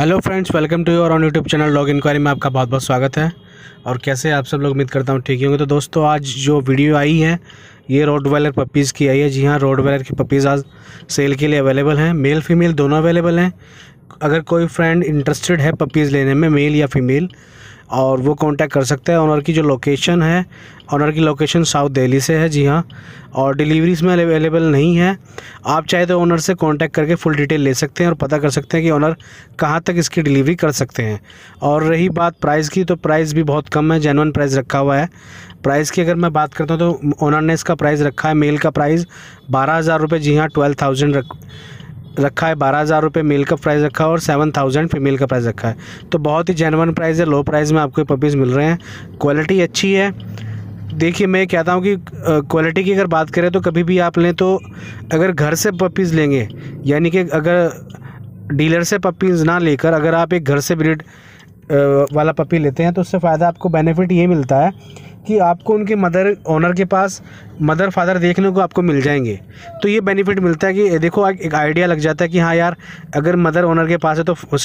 hello friends welcome to your on YouTube channel log inquiry में आपका बहुत बहुत स्वागत है और कैसे आप सब लोग उम्मीद करता हूँ ठीक होंगे तो दोस्तों आज जो वीडियो आई है ये रोड वेलर पपीज़ की आई है जी हाँ रोड वेलर की पपीज़ आज सेल के लिए अवेलेबल हैं मेल फीमेल दोनों अवेलेबल हैं अगर कोई फ्रेंड इंटरेस्टेड है पपीज़ लेने में मेल या फीमेल और वो कांटेक्ट कर सकते हैं ऑनर की जो लोकेशन है ऑनर की लोकेशन साउथ दिल्ली से है जी हाँ और डिलीवरी इसमें अवेलेबल नहीं है आप चाहे तो ऑनर से कांटेक्ट करके फुल डिटेल ले सकते हैं और पता कर सकते हैं कि ऑनर कहाँ तक इसकी डिलीवरी कर सकते हैं और रही बात प्राइस की तो प्राइस भी बहुत कम है जेनवन प्राइस रखा हुआ है प्राइस की अगर मैं बात करता हूँ तो ऑनर ने इसका प्राइस रखा है मेल का प्राइस बारह हज़ार रुपये जी हाँ ट्वेल्व थाउजेंड रख रखा है बारह हज़ार रुपये मेल का प्राइस रखा है और सेवन थाउजेंड फीमेल का प्राइस रखा है तो बहुत ही जेनवन प्राइस है लो प्राइस में आपको पपीज़ मिल रहे हैं क्वालिटी अच्छी है देखिए मैं कहता हूँ कि क्वालिटी की अगर बात करें तो कभी भी आप लें तो अगर घर से पपीज़ लेंगे यानी कि अगर डीलर से पपीज़ ना लेकर अगर आप एक घर से ब्रिड वाला पपी लेते हैं तो उससे फ़ायदा आपको बेनिफिट ये मिलता है कि आपको उनके मदर ओनर के पास मदर फादर देखने को आपको मिल जाएंगे तो ये बेनिफिट मिलता है कि देखो एक आइडिया लग जाता है कि हाँ यार अगर मदर ओनर के पास है तो